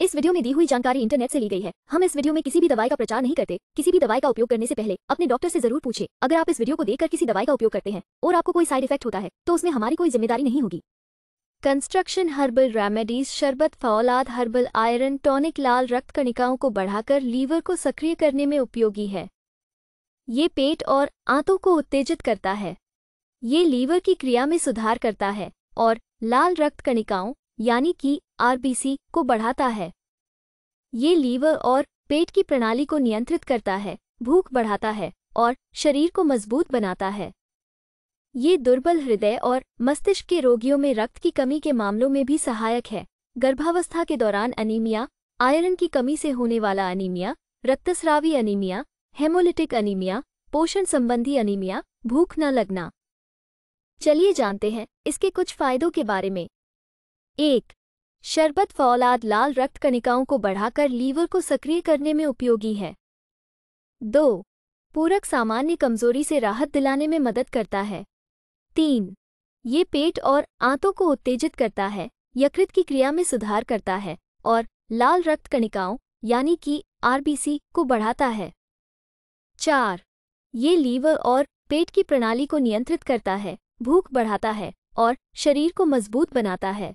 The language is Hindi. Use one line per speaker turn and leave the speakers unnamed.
इस वीडियो में दी हुई जानकारी इंटरनेट से ली गई है हम इस वीडियो में किसी भी दवाई का प्रचार नहीं करते किसी भी दवाई का उपयोग करने से पहले अपने डॉक्टर से जरूर पूछे अगर आप इस वीडियो को देखकर किसी दवाई का उपयोग करते हैं और आपको कोई साइड इफेक्ट होता है तो उसमें हमारी कोई जिम्मेदारी नहीं होगी कंस्ट्रक्शन हर्बल रेमेडीज शरबत फौलाद हर्बल आयरन टॉनिक लाल रक्त कणिकाओं को बढ़ाकर लीवर को सक्रिय करने में उपयोगी है ये पेट और आंतों को उत्तेजित करता है ये लीवर की क्रिया में सुधार करता है और लाल रक्त कणिकाओं यानी कि आरबीसी को बढ़ाता है ये लीवर और पेट की प्रणाली को नियंत्रित करता है भूख बढ़ाता है और शरीर को मजबूत बनाता है ये दुर्बल हृदय और मस्तिष्क के रोगियों में रक्त की कमी के मामलों में भी सहायक है गर्भावस्था के दौरान अनीमिया आयरन की कमी से होने वाला अनीमिया रक्तस्रावी अनीमिया हेमोलिटिक अनीमिया पोषण संबंधी अनीमिया भूख न लगना चलिए जानते हैं इसके कुछ फायदों के बारे में एक शरबत फौलाद लाल रक्त कणिकाओं को बढ़ाकर लीवर को सक्रिय करने में उपयोगी है दो पूरक सामान्य कमजोरी से राहत दिलाने में मदद करता है तीन ये पेट और आंतों को उत्तेजित करता है यकृत की क्रिया में सुधार करता है और लाल रक्त कणिकाओं यानी कि आरबीसी को बढ़ाता है चार ये लीवर और पेट की प्रणाली को नियंत्रित करता है भूख बढ़ाता है और शरीर को मजबूत बनाता है